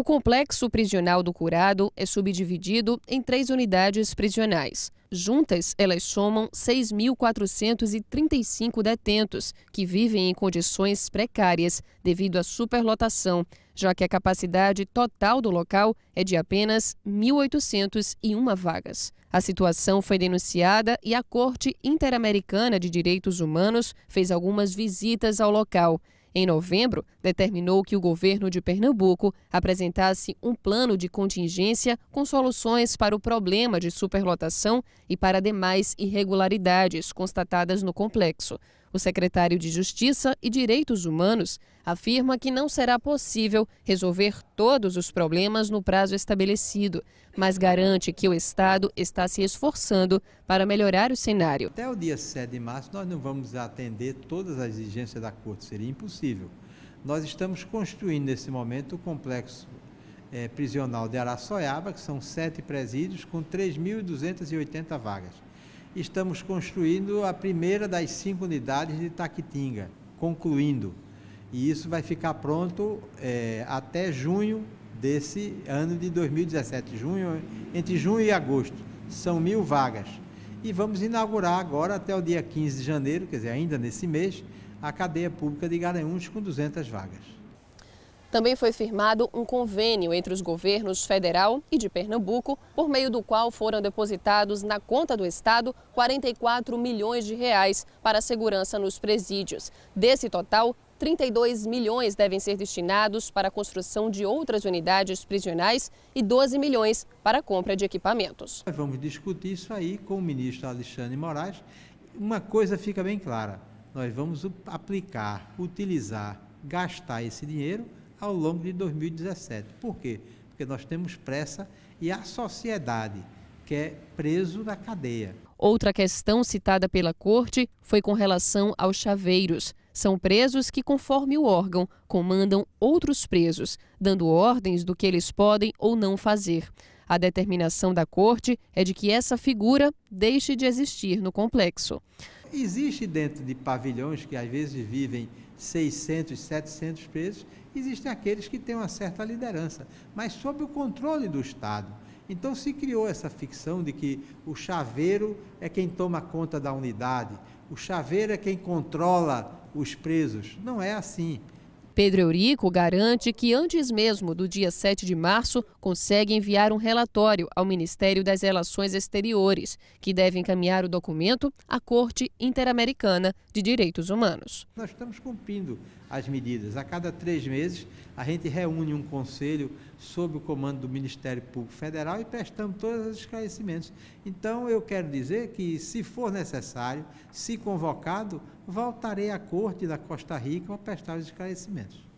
O complexo prisional do Curado é subdividido em três unidades prisionais. Juntas, elas somam 6.435 detentos, que vivem em condições precárias devido à superlotação, já que a capacidade total do local é de apenas 1.801 vagas. A situação foi denunciada e a Corte Interamericana de Direitos Humanos fez algumas visitas ao local. Em novembro, determinou que o governo de Pernambuco apresentasse um plano de contingência com soluções para o problema de superlotação e para demais irregularidades constatadas no complexo. O secretário de Justiça e Direitos Humanos afirma que não será possível resolver todos os problemas no prazo estabelecido, mas garante que o Estado está se esforçando para melhorar o cenário. Até o dia 7 de março, nós não vamos atender todas as exigências da Corte, seria impossível. Nós estamos construindo nesse momento o complexo é, prisional de Araçoiaba, que são sete presídios com 3.280 vagas estamos construindo a primeira das cinco unidades de Taquitinga, concluindo. E isso vai ficar pronto é, até junho desse ano de 2017, junho, entre junho e agosto. São mil vagas. E vamos inaugurar agora, até o dia 15 de janeiro, quer dizer, ainda nesse mês, a cadeia pública de Garanhuns com 200 vagas. Também foi firmado um convênio entre os governos federal e de Pernambuco, por meio do qual foram depositados na conta do Estado 44 milhões de reais para a segurança nos presídios. Desse total, 32 milhões devem ser destinados para a construção de outras unidades prisionais e 12 milhões para a compra de equipamentos. Nós vamos discutir isso aí com o ministro Alexandre Moraes. Uma coisa fica bem clara: nós vamos aplicar, utilizar, gastar esse dinheiro ao longo de 2017. Por quê? Porque nós temos pressa e a sociedade quer é preso na cadeia. Outra questão citada pela Corte foi com relação aos chaveiros. São presos que, conforme o órgão, comandam outros presos, dando ordens do que eles podem ou não fazer. A determinação da corte é de que essa figura deixe de existir no complexo. Existe dentro de pavilhões que às vezes vivem 600, 700 presos, existem aqueles que têm uma certa liderança, mas sob o controle do Estado. Então se criou essa ficção de que o chaveiro é quem toma conta da unidade, o chaveiro é quem controla os presos. Não é assim. Pedro Eurico garante que antes mesmo do dia 7 de março consegue enviar um relatório ao Ministério das Relações Exteriores, que deve encaminhar o documento à Corte Interamericana de Direitos Humanos. Nós estamos cumprindo as medidas. A cada três meses, a gente reúne um conselho sob o comando do Ministério Público Federal e prestamos todos os esclarecimentos. Então, eu quero dizer que, se for necessário, se convocado, voltarei à corte da Costa Rica para prestar os esclarecimentos.